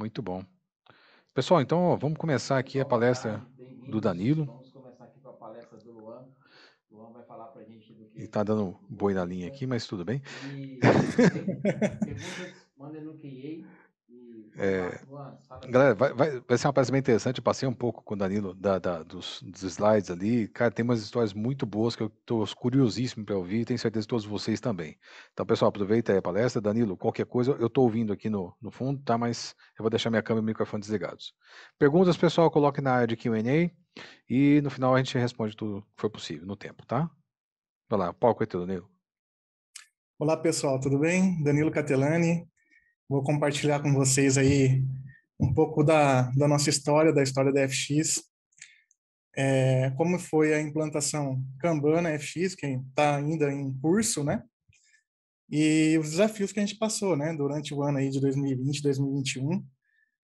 Muito bom. Pessoal, então vamos começar aqui a palestra do Danilo. Vamos começar aqui com a palestra do Luan. Luan vai falar para a gente do que. Ele está dando boi na linha aqui, mas tudo bem. E perguntas, mandem no QA é, galera, vai, vai, vai, ser uma peça bem interessante. Eu passei um pouco com o Danilo da, da, dos, dos, slides ali. Cara, tem umas histórias muito boas que eu estou curiosíssimo para ouvir e tenho certeza que todos vocês também. Então, pessoal, aproveita aí a palestra. Danilo, qualquer coisa, eu estou ouvindo aqui no, no fundo, tá? Mas eu vou deixar minha câmera e o microfone desligados. Perguntas, pessoal, coloque na área de QA e no final a gente responde tudo que for possível no tempo, tá? Vai lá, palco é teu, Danilo. Olá, pessoal, tudo bem? Danilo Catelani, Vou compartilhar com vocês aí um pouco da, da nossa história, da história da FX, é, como foi a implantação Kanban na FX, que está ainda em curso, né? E os desafios que a gente passou, né, durante o ano aí de 2020, 2021,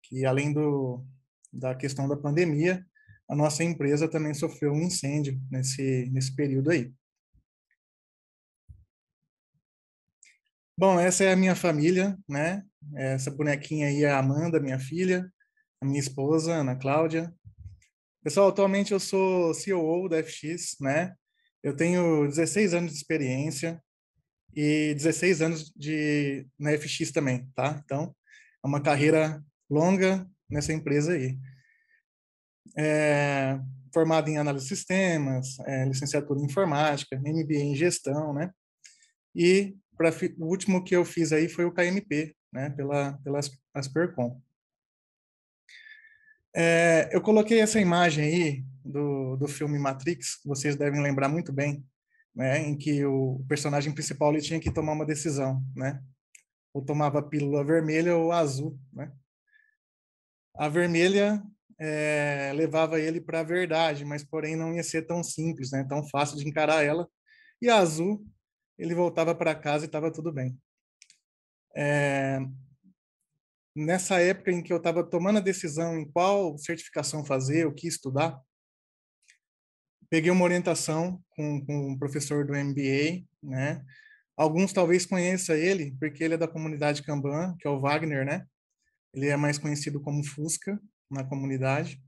que além do, da questão da pandemia, a nossa empresa também sofreu um incêndio nesse, nesse período aí. Bom, essa é a minha família, né? Essa bonequinha aí é a Amanda, minha filha, a minha esposa, Ana Cláudia. Pessoal, atualmente eu sou CEO da FX, né? Eu tenho 16 anos de experiência e 16 anos de na FX também, tá? Então, é uma carreira longa nessa empresa aí. É, formado em análise de sistemas, é, licenciatura em informática, MBA em gestão, né? E o último que eu fiz aí foi o KMP, né, pela, pela Aspercom. É, eu coloquei essa imagem aí do, do filme Matrix, vocês devem lembrar muito bem, né, em que o personagem principal ele tinha que tomar uma decisão, né? Ou tomava a pílula vermelha ou azul, né? A vermelha é, levava ele para a verdade, mas porém não ia ser tão simples, né? Tão fácil de encarar ela. E a azul ele voltava para casa e estava tudo bem. É... Nessa época em que eu estava tomando a decisão em qual certificação fazer, o que estudar, peguei uma orientação com, com um professor do MBA, né? Alguns talvez conheçam ele, porque ele é da comunidade Kanban, que é o Wagner, né? Ele é mais conhecido como Fusca na comunidade.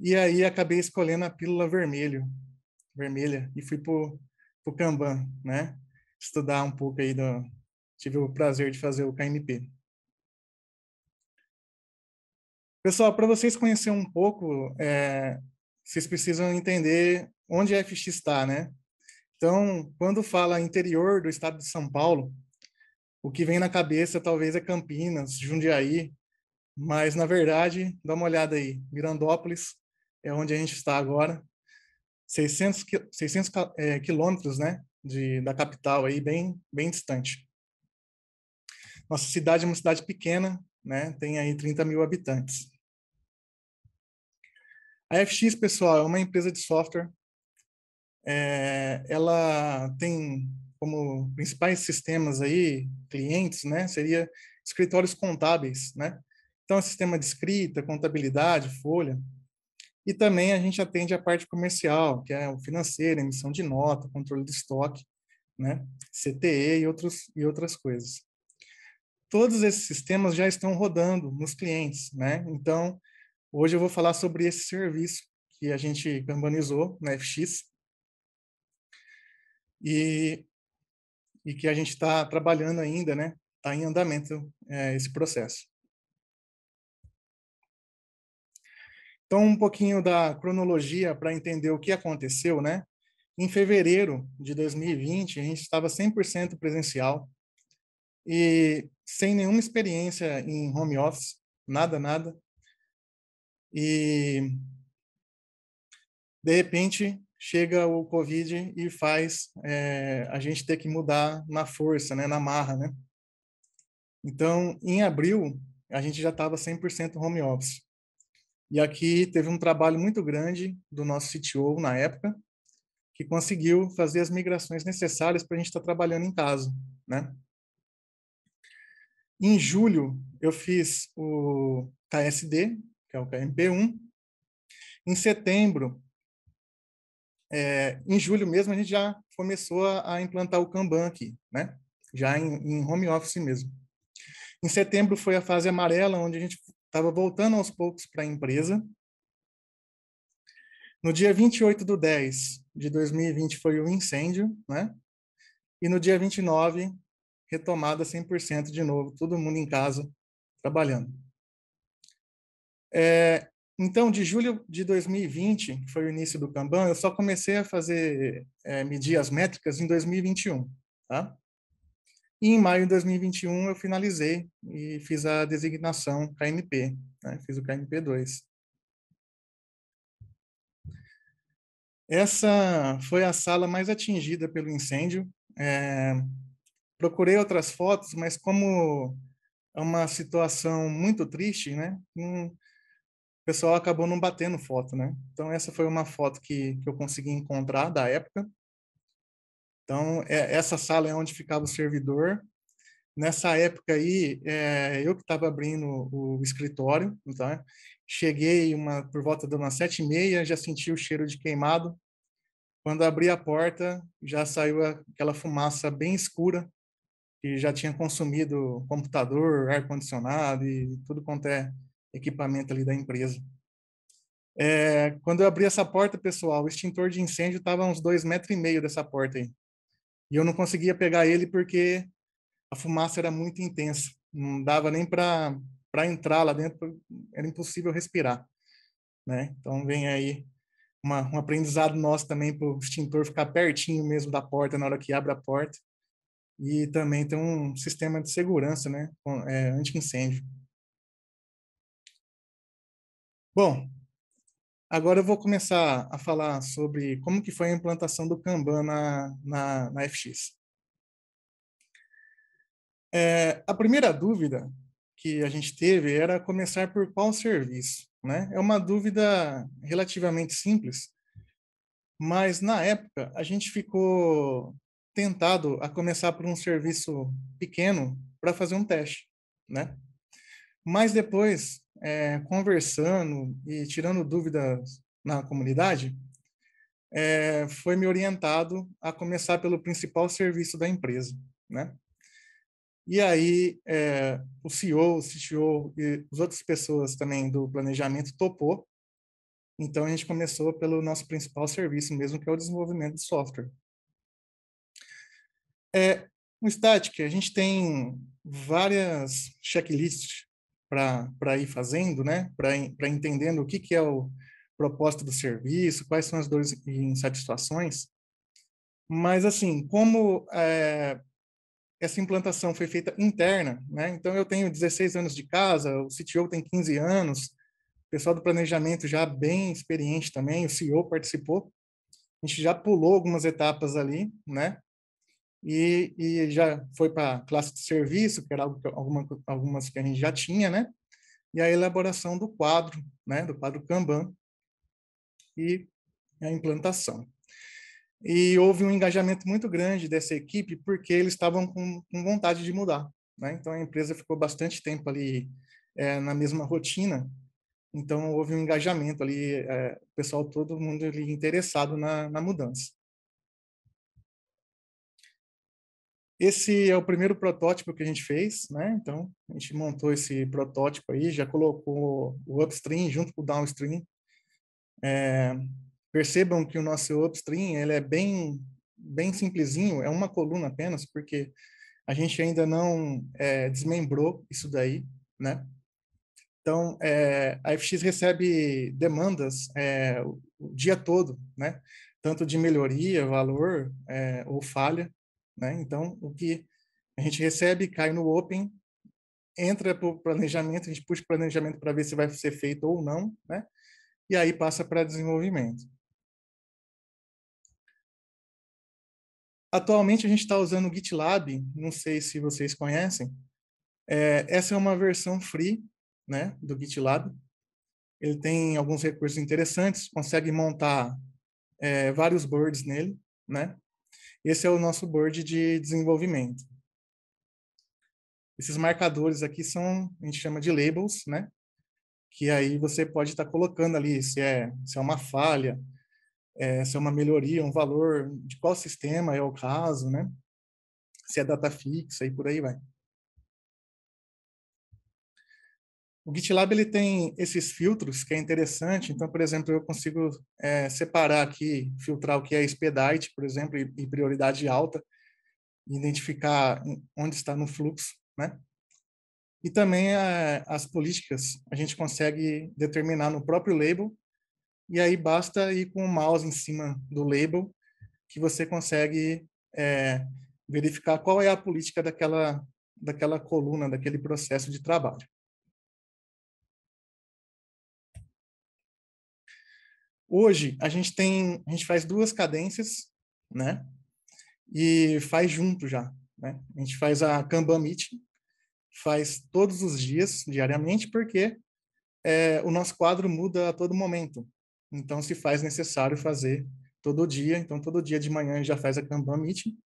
E aí acabei escolhendo a pílula vermelho, vermelha e fui por para o Kanban, né? Estudar um pouco aí do... Tive o prazer de fazer o KMP. Pessoal, para vocês conhecerem um pouco, é, vocês precisam entender onde a FX está, né? Então, quando fala interior do estado de São Paulo, o que vem na cabeça talvez é Campinas, Jundiaí, mas na verdade, dá uma olhada aí, Mirandópolis é onde a gente está agora. 600, 600 é, quilômetros né, de, da capital, aí, bem, bem distante. Nossa cidade é uma cidade pequena, né, tem aí 30 mil habitantes. A FX, pessoal, é uma empresa de software. É, ela tem como principais sistemas aí, clientes, né, seria escritórios contábeis, né? Então, é sistema de escrita, contabilidade, folha, e também a gente atende a parte comercial, que é o financeiro, emissão de nota, controle de estoque, né? CTE e, outros, e outras coisas. Todos esses sistemas já estão rodando nos clientes, né? Então, hoje eu vou falar sobre esse serviço que a gente urbanizou na FX e, e que a gente está trabalhando ainda, né? Está em andamento é, esse processo. Então, um pouquinho da cronologia para entender o que aconteceu, né? Em fevereiro de 2020, a gente estava 100% presencial e sem nenhuma experiência em home office, nada, nada. E de repente chega o Covid e faz é, a gente ter que mudar na força, né, na marra, né? Então, em abril, a gente já estava 100% home office. E aqui teve um trabalho muito grande do nosso CTO na época, que conseguiu fazer as migrações necessárias para a gente estar tá trabalhando em casa, né? Em julho, eu fiz o KSD, que é o KMP1. Em setembro, é, em julho mesmo, a gente já começou a, a implantar o Kanban aqui, né? Já em, em home office mesmo. Em setembro foi a fase amarela, onde a gente estava voltando aos poucos para a empresa. No dia 28 do 10 de 2020 foi o incêndio, né? E no dia 29, retomada 100% de novo, todo mundo em casa trabalhando. É, então, de julho de 2020, que foi o início do Kanban, eu só comecei a fazer, é, medir as métricas em 2021, tá? E em maio de 2021 eu finalizei e fiz a designação KNP, né? fiz o KNP2. Essa foi a sala mais atingida pelo incêndio. É, procurei outras fotos, mas como é uma situação muito triste, né? Um, o pessoal acabou não batendo foto, né? Então essa foi uma foto que, que eu consegui encontrar da época. Então, é, essa sala é onde ficava o servidor. Nessa época aí, é, eu que estava abrindo o escritório, tá? cheguei uma, por volta de umas sete e meia, já senti o cheiro de queimado. Quando abri a porta, já saiu aquela fumaça bem escura, que já tinha consumido computador, ar-condicionado e tudo quanto é equipamento ali da empresa. É, quando eu abri essa porta, pessoal, o extintor de incêndio estava uns dois metros e meio dessa porta aí. E eu não conseguia pegar ele porque a fumaça era muito intensa. Não dava nem para entrar lá dentro, era impossível respirar. Né? Então vem aí uma, um aprendizado nosso também para o extintor ficar pertinho mesmo da porta na hora que abre a porta. E também tem um sistema de segurança, né? É, anti-incêndio. Bom, Agora eu vou começar a falar sobre como que foi a implantação do Kanban na, na, na FX. É, a primeira dúvida que a gente teve era começar por qual serviço, né? É uma dúvida relativamente simples, mas na época a gente ficou tentado a começar por um serviço pequeno para fazer um teste, né? Mas depois é, conversando e tirando dúvidas na comunidade, é, foi me orientado a começar pelo principal serviço da empresa, né? E aí é, o CEO, o CTO e as outras pessoas também do planejamento topou. Então a gente começou pelo nosso principal serviço mesmo, que é o desenvolvimento de software. É, no Static, a gente tem várias checklists para ir fazendo, né? Para entendendo o que, que é o propósito do serviço, quais são as dores e insatisfações. Mas, assim, como é, essa implantação foi feita interna, né? Então, eu tenho 16 anos de casa, o CTO tem 15 anos, o pessoal do planejamento já bem experiente também, o CEO participou. A gente já pulou algumas etapas ali, né? e, e já foi para a classe de serviço, que era algo que, alguma, algumas que a gente já tinha, né? E a elaboração do quadro, né? Do quadro Kanban e a implantação. E houve um engajamento muito grande dessa equipe, porque eles estavam com, com vontade de mudar, né? Então a empresa ficou bastante tempo ali é, na mesma rotina, então houve um engajamento ali, é, o pessoal, todo mundo ali interessado na, na mudança. Esse é o primeiro protótipo que a gente fez, né? Então, a gente montou esse protótipo aí, já colocou o upstream junto com o downstream. É, percebam que o nosso upstream, ele é bem, bem simplesinho, é uma coluna apenas, porque a gente ainda não é, desmembrou isso daí, né? Então, é, a FX recebe demandas é, o, o dia todo, né? Tanto de melhoria, valor é, ou falha, né? Então, o que a gente recebe cai no Open, entra para o planejamento, a gente puxa o planejamento para ver se vai ser feito ou não, né? e aí passa para desenvolvimento. Atualmente a gente está usando o GitLab, não sei se vocês conhecem. É, essa é uma versão free né, do GitLab. Ele tem alguns recursos interessantes, consegue montar é, vários boards nele, né? Esse é o nosso board de desenvolvimento. Esses marcadores aqui são, a gente chama de labels, né? Que aí você pode estar tá colocando ali se é, se é uma falha, é, se é uma melhoria, um valor, de qual sistema é o caso, né? Se é data fixa e por aí vai. O GitLab ele tem esses filtros que é interessante. Então, por exemplo, eu consigo é, separar aqui, filtrar o que é expedite, por exemplo, e, prioridade alta, identificar onde está no fluxo, né? E também é, as políticas a gente consegue determinar no próprio label. E aí basta ir com o mouse em cima do label que você consegue é, verificar qual é a política daquela daquela coluna, daquele processo de trabalho. Hoje a gente tem, a gente faz duas cadências, né? E faz junto já, né? A gente faz a Kanban Meeting, faz todos os dias, diariamente, porque é, o nosso quadro muda a todo momento. Então se faz necessário fazer todo dia, então todo dia de manhã já faz a Kanban Meeting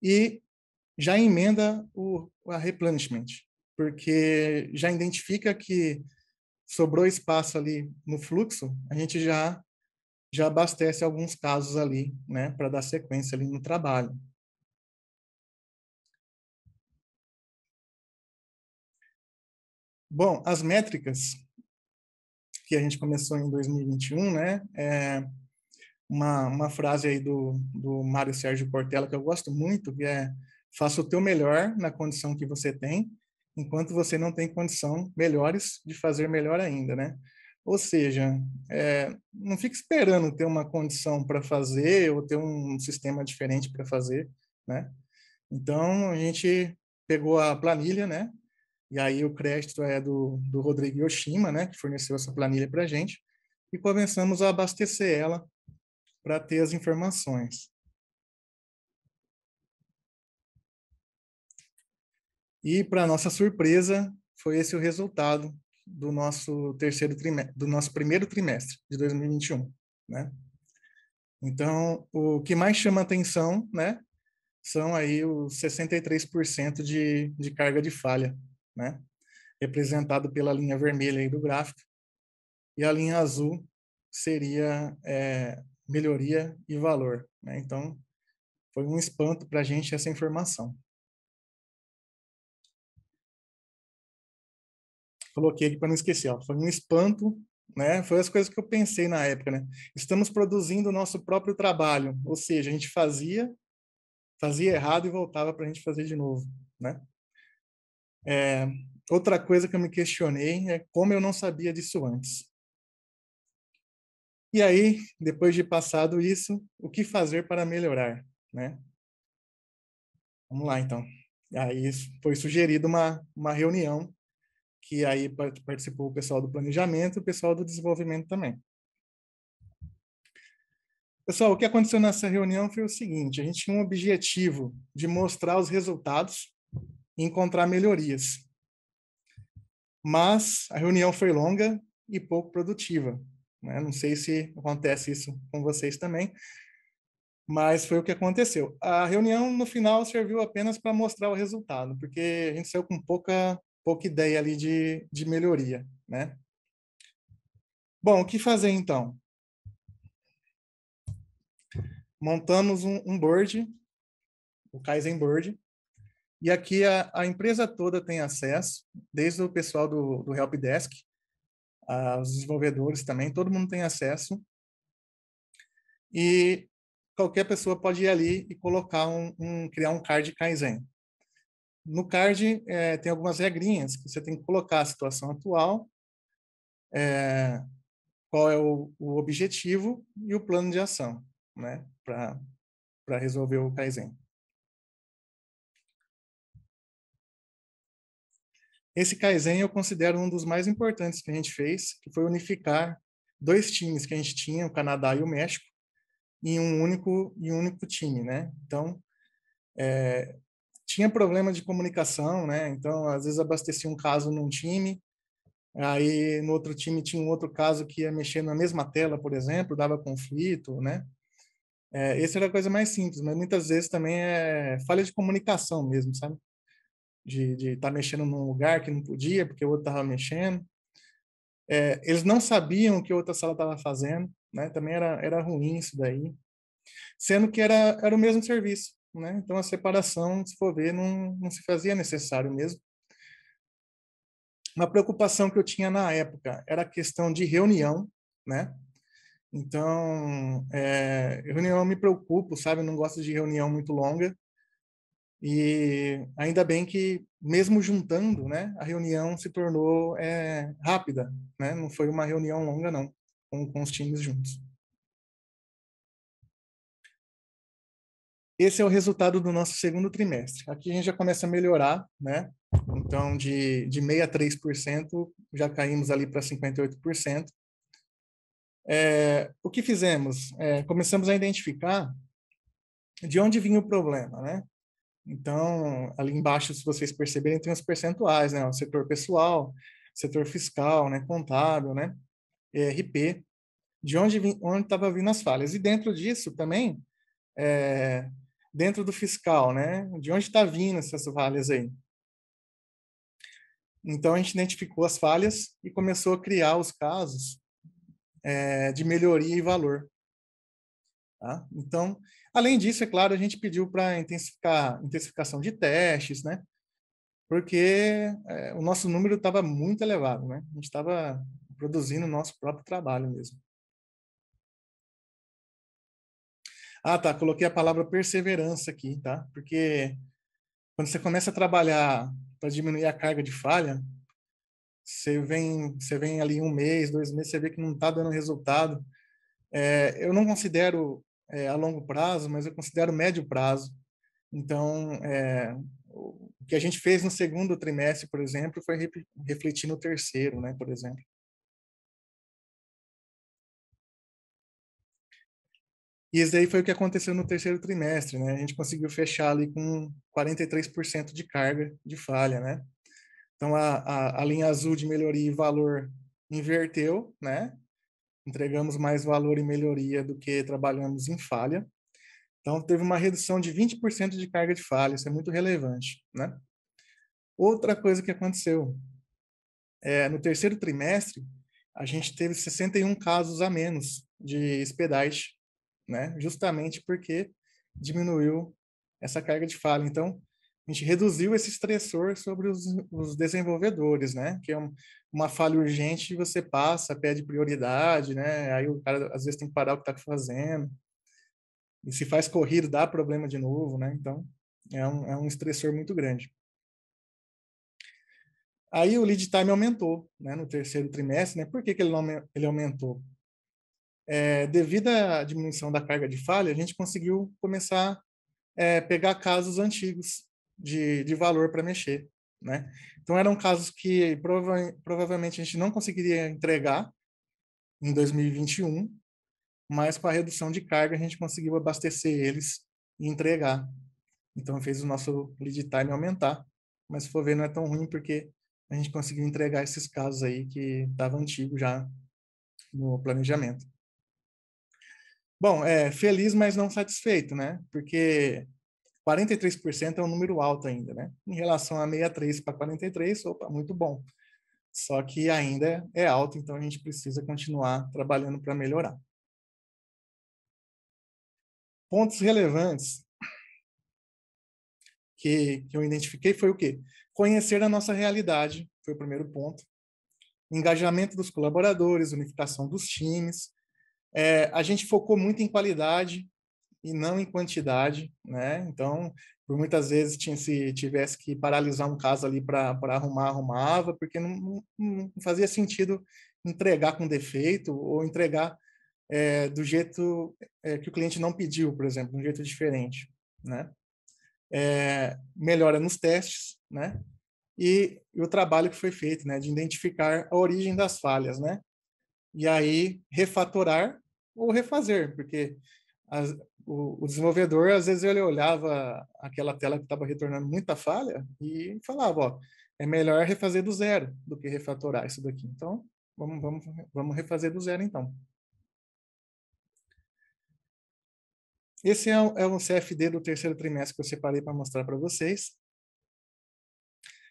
e já emenda o a replenishment, porque já identifica que sobrou espaço ali no fluxo, a gente já já abastece alguns casos ali, né, para dar sequência ali no trabalho. Bom, as métricas que a gente começou em 2021, né, é uma, uma frase aí do, do Mário Sérgio Portela que eu gosto muito, que é faça o teu melhor na condição que você tem enquanto você não tem condição melhores de fazer melhor ainda, né? Ou seja, é, não fique esperando ter uma condição para fazer ou ter um sistema diferente para fazer, né? Então, a gente pegou a planilha, né? E aí o crédito é do, do Rodrigo Yoshima, né? Que forneceu essa planilha para a gente. E começamos a abastecer ela para ter as informações. E, para nossa surpresa, foi esse o resultado do nosso terceiro trimestre, do nosso primeiro trimestre de 2021, né? Então, o que mais chama atenção, né, são aí os 63% de, de carga de falha, né, representado pela linha vermelha aí do gráfico, e a linha azul seria é, melhoria e valor, né? Então, foi um espanto para a gente essa informação. Coloquei aqui para não esquecer, ó. Foi um espanto, né? Foi as coisas que eu pensei na época, né? Estamos produzindo o nosso próprio trabalho, ou seja, a gente fazia, fazia errado e voltava para a gente fazer de novo, né? É, outra coisa que eu me questionei é como eu não sabia disso antes. E aí, depois de passado isso, o que fazer para melhorar, né? Vamos lá, então. Aí foi sugerida uma, uma reunião que aí participou o pessoal do planejamento e o pessoal do desenvolvimento também. Pessoal, o que aconteceu nessa reunião foi o seguinte: a gente tinha um objetivo de mostrar os resultados e encontrar melhorias. Mas a reunião foi longa e pouco produtiva. Né? Não sei se acontece isso com vocês também, mas foi o que aconteceu. A reunião, no final, serviu apenas para mostrar o resultado, porque a gente saiu com pouca pouca ideia ali de, de melhoria, né? Bom, o que fazer então? Montamos um, um board, o Kaizen Board, e aqui a, a, empresa toda tem acesso, desde o pessoal do, do Help Desk, os desenvolvedores também, todo mundo tem acesso. E qualquer pessoa pode ir ali e colocar um, um criar um card Kaizen. No card é, tem algumas regrinhas que você tem que colocar a situação atual, é, qual é o, o, objetivo e o plano de ação, né, para resolver o Kaizen. Esse Kaizen eu considero um dos mais importantes que a gente fez, que foi unificar dois times que a gente tinha, o Canadá e o México, em um único, em um único time, né? Então, é, tinha problema de comunicação, né? Então, às vezes abastecia um caso num time, aí no outro time tinha um outro caso que ia mexer na mesma tela, por exemplo, dava conflito, né? É, essa era a coisa mais simples, mas muitas vezes também é falha de comunicação mesmo, sabe? De estar tá mexendo num lugar que não podia, porque o outro estava mexendo. É, eles não sabiam o que a outra sala estava fazendo, né? Também era, era ruim isso daí. Sendo que era, era o mesmo serviço né? Então a separação, se for ver, não, não se fazia necessário mesmo. Uma preocupação que eu tinha na época era a questão de reunião, né? Então, é, reunião eu me preocupo, sabe? Eu não gosto de reunião muito longa. E ainda bem que, mesmo juntando, né, a reunião se tornou é, rápida, né? Não foi uma reunião longa, não, com, com os times juntos. Esse é o resultado do nosso segundo trimestre. Aqui a gente já começa a melhorar, né? Então, de, de 6,3% já caímos ali para 58%. É, o que fizemos? É, começamos a identificar de onde vinha o problema, né? Então, ali embaixo, se vocês perceberem, tem os percentuais, né? O setor pessoal, setor fiscal, né? Contábil, né? ERP. De onde estava vindo as falhas. E dentro disso também, é, dentro do fiscal, né? De onde está vindo essas falhas aí? Então a gente identificou as falhas e começou a criar os casos é, de melhoria e valor. Tá? Então, além disso, é claro, a gente pediu para intensificar intensificação de testes, né? Porque é, o nosso número estava muito elevado, né? A gente estava produzindo o nosso próprio trabalho mesmo. Ah, tá. Coloquei a palavra perseverança aqui, tá? Porque quando você começa a trabalhar para diminuir a carga de falha, você vem, você vem ali um mês, dois meses, você vê que não está dando resultado. É, eu não considero é, a longo prazo, mas eu considero médio prazo. Então, é, o que a gente fez no segundo trimestre, por exemplo, foi refletir no terceiro, né, por exemplo. E isso daí foi o que aconteceu no terceiro trimestre, né? A gente conseguiu fechar ali com 43% de carga de falha, né? Então, a, a, a linha azul de melhoria e valor inverteu, né? Entregamos mais valor e melhoria do que trabalhamos em falha. Então, teve uma redução de 20% de carga de falha, isso é muito relevante, né? Outra coisa que aconteceu, é, no terceiro trimestre, a gente teve 61 casos a menos de expedite né? Justamente porque diminuiu essa carga de falha. Então, a gente reduziu esse estressor sobre os, os desenvolvedores, né? Que é um, uma falha urgente, você passa, pede prioridade, né? Aí o cara às vezes tem que parar o que está fazendo. E se faz corrido, dá problema de novo, né? Então, é um, é um estressor muito grande. Aí o lead time aumentou, né? No terceiro trimestre, né? Por que, que ele, ele aumentou? é, devido à diminuição da carga de falha, a gente conseguiu começar a é, pegar casos antigos de, de valor para mexer. Né? Então, eram casos que prova provavelmente a gente não conseguiria entregar em 2021, mas com a redução de carga a gente conseguiu abastecer eles e entregar. Então, fez o nosso lead time aumentar, mas se for ver, não é tão ruim porque a gente conseguiu entregar esses casos aí que estavam antigo já no planejamento. Bom, é feliz, mas não satisfeito, né? Porque 43% é um número alto ainda, né? Em relação a 63 para 43, opa, muito bom. Só que ainda é alto, então a gente precisa continuar trabalhando para melhorar. Pontos relevantes que, que eu identifiquei foi o quê? Conhecer a nossa realidade, foi o primeiro ponto. Engajamento dos colaboradores, unificação dos times, é, a gente focou muito em qualidade e não em quantidade, né? Então, por muitas vezes tinha, se tivesse que paralisar um caso ali para arrumar, arrumava, porque não, não, fazia sentido entregar com defeito ou entregar é, do jeito é, que o cliente não pediu, por exemplo, de um jeito diferente, né? É, melhora nos testes, né? E, e, o trabalho que foi feito, né, de identificar a origem das falhas, né? E aí refatorar ou refazer, porque as, o, o, desenvolvedor, às vezes, ele olhava aquela tela que estava retornando muita falha e falava, ó, é melhor refazer do zero do que refatorar isso daqui. Então, vamos, vamos, vamos refazer do zero, então. Esse é um, é um CFD do terceiro trimestre que eu separei para mostrar para vocês.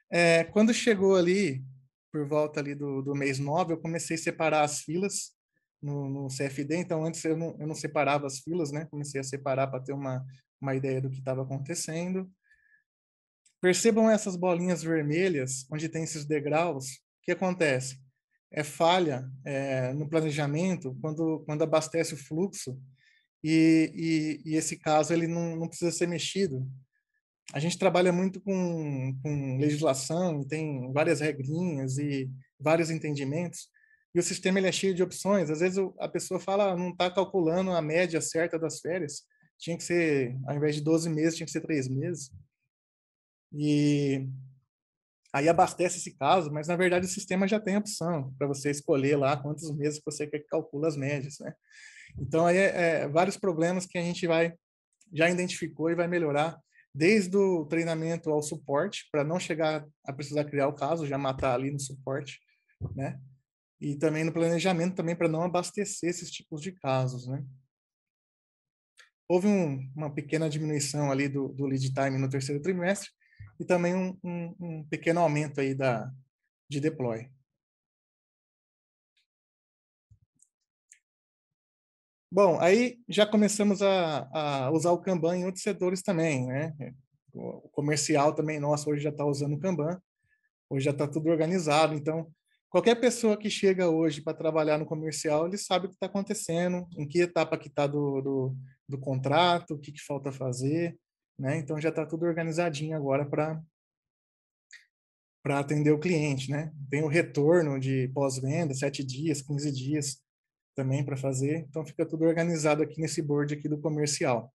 É, quando chegou ali, por volta ali do, do mês 9, eu comecei a separar as filas no, no, CFD, então antes eu não, eu não separava as filas, né? Comecei a separar para ter uma, uma ideia do que estava acontecendo. Percebam essas bolinhas vermelhas, onde tem esses degraus, o que acontece? É falha é, no planejamento quando, quando abastece o fluxo e, e, e esse caso ele não, não precisa ser mexido. A gente trabalha muito com, com legislação, tem várias regrinhas e vários entendimentos, e o sistema ele é cheio de opções. Às vezes a pessoa fala, ah, não está calculando a média certa das férias, tinha que ser, ao invés de 12 meses, tinha que ser 3 meses. E aí abastece esse caso, mas na verdade o sistema já tem opção para você escolher lá quantos meses você quer que calcule as médias, né? Então aí é, é, vários problemas que a gente vai já identificou e vai melhorar desde o treinamento ao suporte para não chegar a precisar criar o caso, já matar ali no suporte, né? e também no planejamento também para não abastecer esses tipos de casos, né? Houve um, uma pequena diminuição ali do, do, lead time no terceiro trimestre e também um, um, um pequeno aumento aí da, de deploy. Bom, aí já começamos a, a, usar o Kanban em outros setores também, né? O comercial também, nosso hoje já está usando o Kanban, hoje já está tudo organizado, então Qualquer pessoa que chega hoje para trabalhar no comercial, ele sabe o que está acontecendo, em que etapa que está do, do, do, contrato, o que, que falta fazer, né? Então já está tudo organizadinho agora para para atender o cliente, né? Tem o retorno de pós-venda, sete dias, 15 dias também para fazer, então fica tudo organizado aqui nesse board aqui do comercial.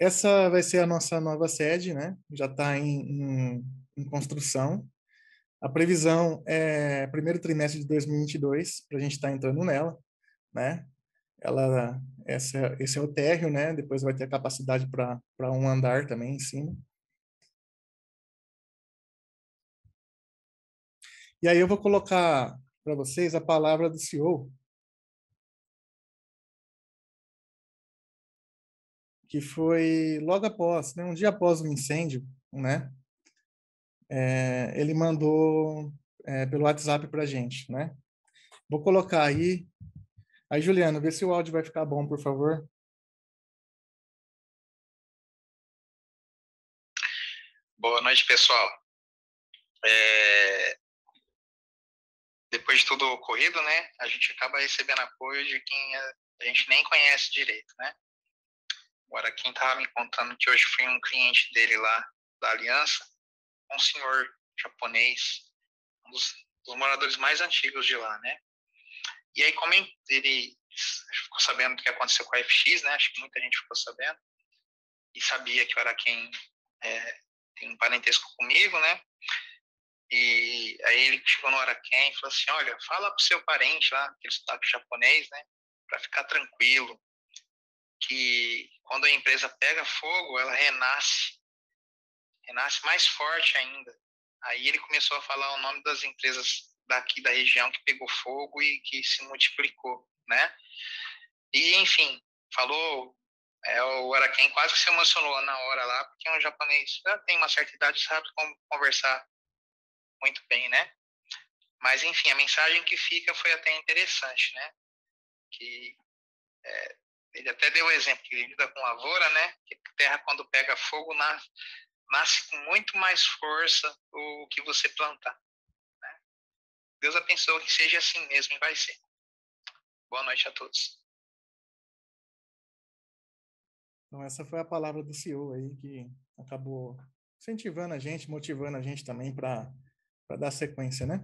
Essa vai ser a nossa nova sede, né? Já está em, em, em, construção. A previsão é primeiro trimestre de 2022 para a gente estar tá entrando nela, né? Ela, essa, esse é o térreo, né? Depois vai ter a capacidade para um andar também em cima. E aí eu vou colocar para vocês a palavra do CEO, que foi logo após, né, um dia após o incêndio, né? É, ele mandou é, pelo WhatsApp para gente, né? Vou colocar aí. Aí, Juliano, vê se o áudio vai ficar bom, por favor. Boa noite, pessoal. É... Depois de tudo ocorrido, né, a gente acaba recebendo apoio de quem a gente nem conhece direito, né? O Araquém estava me contando que hoje foi um cliente dele lá, da Aliança, um senhor japonês, um dos, dos moradores mais antigos de lá, né? E aí, como ele ficou sabendo o que aconteceu com a FX, né? Acho que muita gente ficou sabendo. E sabia que o Araquém é, tem um parentesco comigo, né? E aí ele chegou no Araquém e falou assim, olha, fala pro seu parente lá, aquele sotaque japonês, né? Pra ficar tranquilo, que quando a empresa pega fogo, ela renasce, renasce mais forte ainda. Aí ele começou a falar o nome das empresas daqui da região que pegou fogo e que se multiplicou, né? E enfim, falou é, o Araken quase que se emocionou na hora lá, porque é um japonês já ah, tem uma certa idade, sabe como conversar muito bem, né? Mas enfim, a mensagem que fica foi até interessante, né? Que é, ele até deu o exemplo que ele lida com lavoura, né? Que a terra, quando pega fogo, nasce, nasce com muito mais força o que você plantar. Né? Deus abençoe que seja assim mesmo e vai ser. Boa noite a todos. Então, essa foi a palavra do CEO aí, que acabou incentivando a gente, motivando a gente também para dar sequência, né?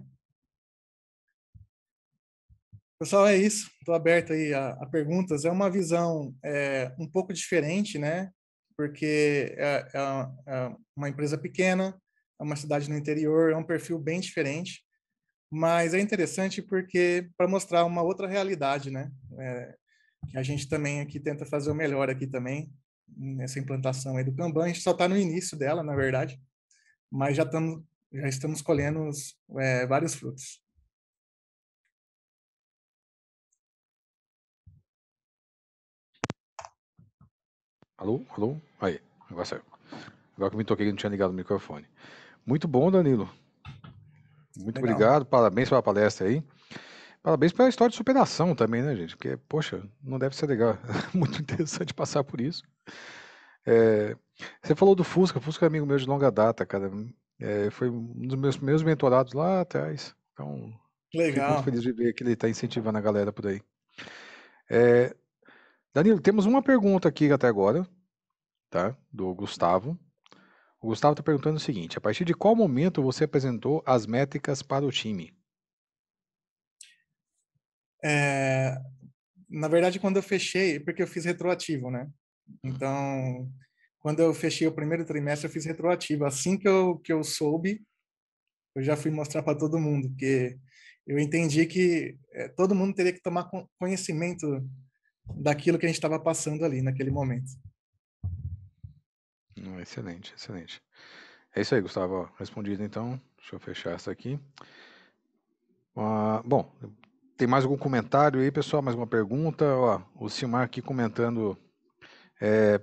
Pessoal, é isso. Estou aberto aí a, a, perguntas. É uma visão é, um pouco diferente, né? Porque é, é, é, uma empresa pequena, é uma cidade no interior, é um perfil bem diferente. Mas é interessante porque para mostrar uma outra realidade, né? É, que a gente também aqui tenta fazer o melhor aqui também nessa implantação aí do Kanban. A gente só está no início dela, na verdade, mas já estamos já estamos colhendo os, é, vários frutos. Alô? Alô? Aí, agora saiu. Agora que eu me toquei, não tinha ligado o microfone. Muito bom, Danilo. Muito Legal. obrigado, parabéns pela palestra aí. Parabéns pela história de superação também, né, gente? Porque, poxa, não deve ser legal. Muito interessante passar por isso. É, você falou do Fusca. Fusca é amigo meu de longa data, cara. É, foi um dos meus primeiros mentorados lá atrás. Então, Legal. fico muito feliz de ver que ele está incentivando a galera por aí. É, Danilo, temos uma pergunta aqui até agora, tá? Do Gustavo. O Gustavo está perguntando o seguinte: a partir de qual momento você apresentou as métricas para o time? É, na verdade, quando eu fechei, porque eu fiz retroativo, né? Hum. Então, quando eu fechei o primeiro trimestre, eu fiz retroativo. Assim que eu, que eu soube, eu já fui mostrar para todo mundo, porque eu entendi que é, todo mundo teria que tomar conhecimento daquilo que a gente estava passando ali naquele momento. Excelente, excelente. É isso aí, Gustavo. Respondido então. Deixa eu fechar essa aqui. Uh, bom, tem mais algum comentário aí, pessoal? Mais uma pergunta? Ó, o Silmar aqui comentando é,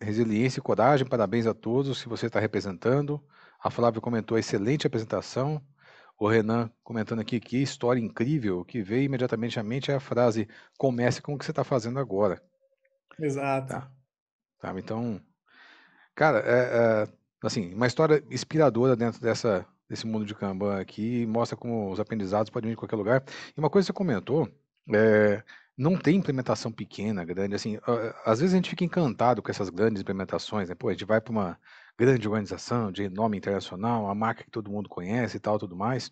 resiliência e coragem. Parabéns a todos que você está representando. A Flávia comentou excelente apresentação. O Renan comentando aqui que história incrível, que veio imediatamente à mente é a frase: comece com o que você está fazendo agora. Exato. Tá. tá então, cara, é, é, assim, uma história inspiradora dentro dessa, desse mundo de Kanban aqui, mostra como os aprendizados podem vir de qualquer lugar. E uma coisa que você comentou, é, não tem implementação pequena, grande, assim, às vezes a gente fica encantado com essas grandes implementações, né? Pô, a gente vai para uma grande organização de nome internacional, uma marca que todo mundo conhece e tal, tudo mais.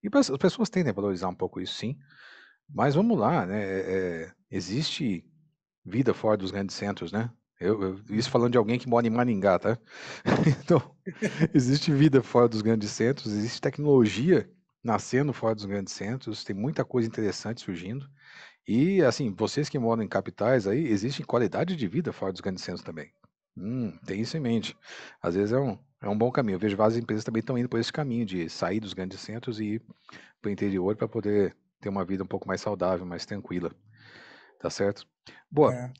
E as pessoas tendem a valorizar um pouco isso, sim. Mas vamos lá, né? É, é, existe vida fora dos grandes centros, né? Eu, eu, isso falando de alguém que mora em Maringá, tá? então, existe vida fora dos grandes centros, existe tecnologia nascendo fora dos grandes centros, tem muita coisa interessante surgindo. E, assim, vocês que moram em capitais aí, existe qualidade de vida fora dos grandes centros também. Hum, tem isso em mente. Às vezes é um, é um bom caminho. Eu vejo várias empresas também estão indo por esse caminho de sair dos grandes centros e ir para o interior para poder ter uma vida um pouco mais saudável, mais tranquila. Tá certo? Boa. É.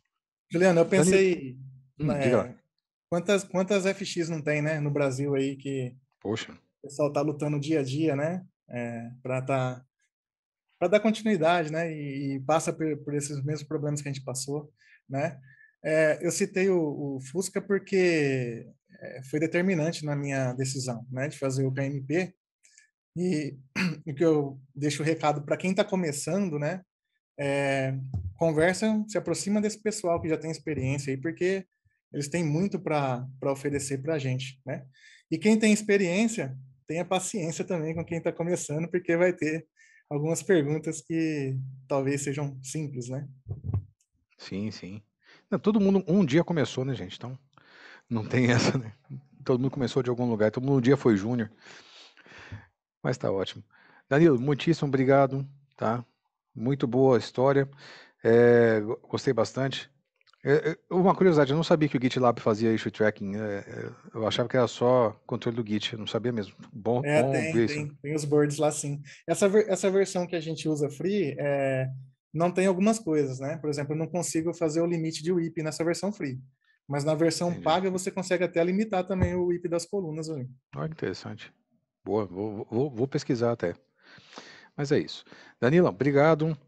Juliano, eu Dani- pensei. Hum, é, quantas, quantas FX não tem, né, no Brasil aí que Poxa, o pessoal está lutando dia a dia, né? É, para tá, para dar continuidade, né? E, e passa por, por esses mesmos problemas que a gente passou, né? É, eu citei o, o, Fusca porque é, foi determinante na minha decisão né, de fazer o KMP. E o que eu deixo o recado para quem está começando, né? É, conversa, se aproxima desse pessoal que já tem experiência aí, porque eles têm muito para oferecer para a gente, né? E quem tem experiência, tenha paciência também com quem está começando, porque vai ter algumas perguntas que talvez sejam simples, né? Sim, sim. Não, todo mundo um dia começou, né, gente? Então não tem essa, né? Todo mundo começou de algum lugar, todo mundo um dia foi júnior. Mas tá ótimo. Danilo, muitíssimo obrigado, tá? Muito boa história. É, gostei bastante. É, é, uma curiosidade, eu não sabia que o GitLab fazia issue tracking. É, é, eu achava que era só controle do Git, eu não sabia mesmo. Bom, é, bom tem, tem, tem os boards lá sim. Essa, essa versão que a gente usa free, é, não tem algumas coisas, né? Por exemplo, eu não consigo fazer o limite de WIP nessa versão free. Mas na versão Entendi. paga você consegue até limitar também o WIP das colunas ali. Olha que interessante. Boa, vou, vou, vou pesquisar até. Mas é isso. Danilão, obrigado.